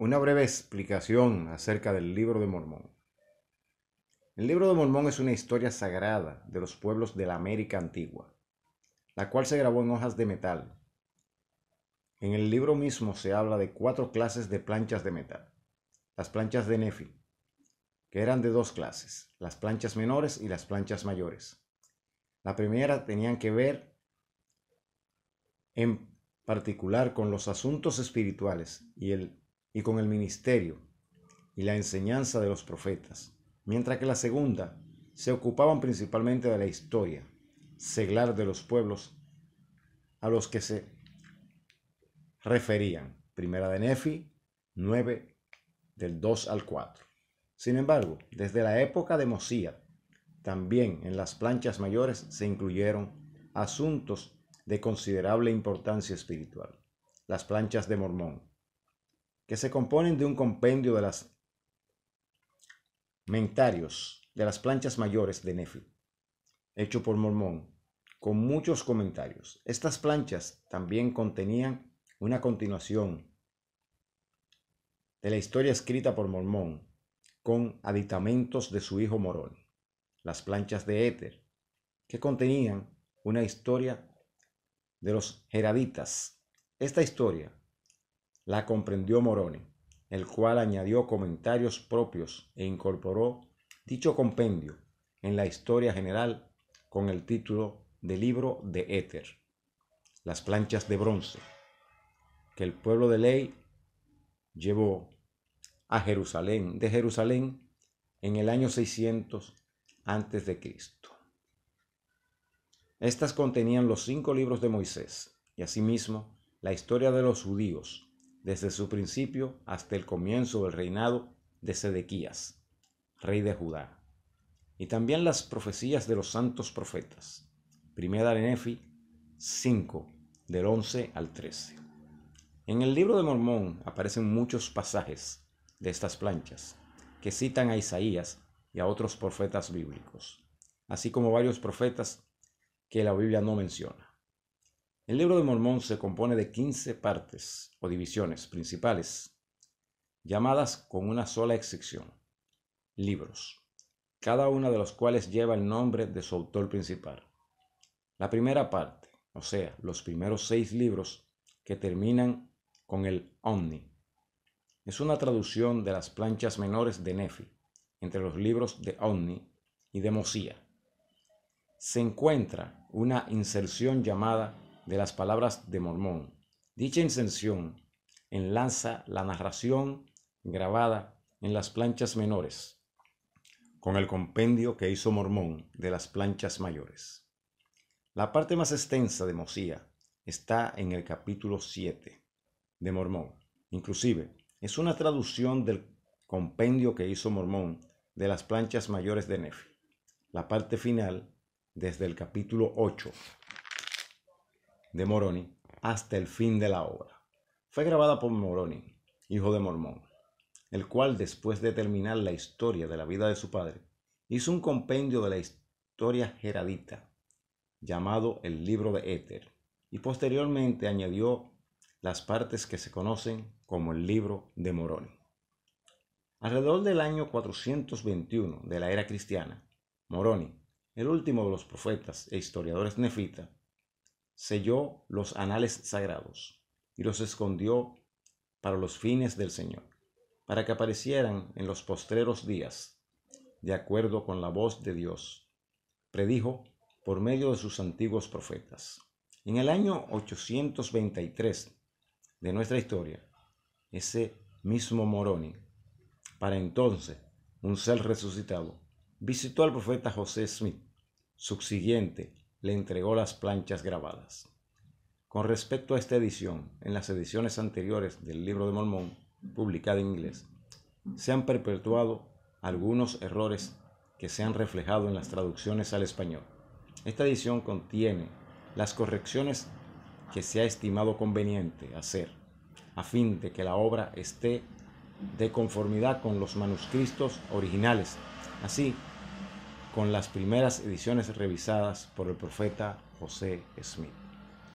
una breve explicación acerca del libro de Mormón. El libro de Mormón es una historia sagrada de los pueblos de la América antigua, la cual se grabó en hojas de metal. En el libro mismo se habla de cuatro clases de planchas de metal. Las planchas de Nefi, que eran de dos clases, las planchas menores y las planchas mayores. La primera tenían que ver en particular con los asuntos espirituales y el y con el ministerio y la enseñanza de los profetas, mientras que la segunda se ocupaban principalmente de la historia, seglar de los pueblos a los que se referían. Primera de Nefi 9 del 2 al 4. Sin embargo, desde la época de Mosía, también en las planchas mayores se incluyeron asuntos de considerable importancia espiritual. Las planchas de Mormón, que se componen de un compendio de las mentarios de las planchas mayores de Nefi, hecho por Mormón, con muchos comentarios. Estas planchas también contenían una continuación de la historia escrita por Mormón, con aditamentos de su hijo Morón, las planchas de Éter, que contenían una historia de los Heraditas. Esta historia la comprendió Moroni, el cual añadió comentarios propios e incorporó dicho compendio en la historia general con el título de libro de Éter, las planchas de bronce, que el pueblo de Ley llevó a Jerusalén, de Jerusalén en el año 600 antes de Cristo. Estas contenían los cinco libros de Moisés y asimismo la historia de los judíos, desde su principio hasta el comienzo del reinado de Sedequías, rey de Judá. Y también las profecías de los santos profetas. Primera de Nefi 5, del 11 al 13. En el libro de Mormón aparecen muchos pasajes de estas planchas que citan a Isaías y a otros profetas bíblicos, así como varios profetas que la Biblia no menciona. El libro de Mormón se compone de 15 partes o divisiones principales, llamadas con una sola excepción, libros, cada una de los cuales lleva el nombre de su autor principal. La primera parte, o sea, los primeros seis libros que terminan con el Omni, es una traducción de las planchas menores de Nefi, entre los libros de Omni y de Mosía. Se encuentra una inserción llamada de las palabras de Mormón. Dicha incensión enlaza la narración grabada en las planchas menores con el compendio que hizo Mormón de las planchas mayores. La parte más extensa de Mosía está en el capítulo 7 de Mormón. Inclusive, es una traducción del compendio que hizo Mormón de las planchas mayores de Nefi. La parte final, desde el capítulo 8 de Moroni hasta el fin de la obra. Fue grabada por Moroni, hijo de Mormón, el cual después de terminar la historia de la vida de su padre, hizo un compendio de la historia geradita, llamado el libro de Éter, y posteriormente añadió las partes que se conocen como el libro de Moroni. Alrededor del año 421 de la era cristiana, Moroni, el último de los profetas e historiadores nefitas, selló los anales sagrados y los escondió para los fines del Señor, para que aparecieran en los postreros días, de acuerdo con la voz de Dios. Predijo por medio de sus antiguos profetas. En el año 823 de nuestra historia, ese mismo Moroni, para entonces un ser resucitado, visitó al profeta José Smith, subsiguiente le entregó las planchas grabadas. Con respecto a esta edición, en las ediciones anteriores del Libro de Mormón, publicada en inglés, se han perpetuado algunos errores que se han reflejado en las traducciones al español. Esta edición contiene las correcciones que se ha estimado conveniente hacer a fin de que la obra esté de conformidad con los manuscritos originales, así con las primeras ediciones revisadas por el profeta José Smith.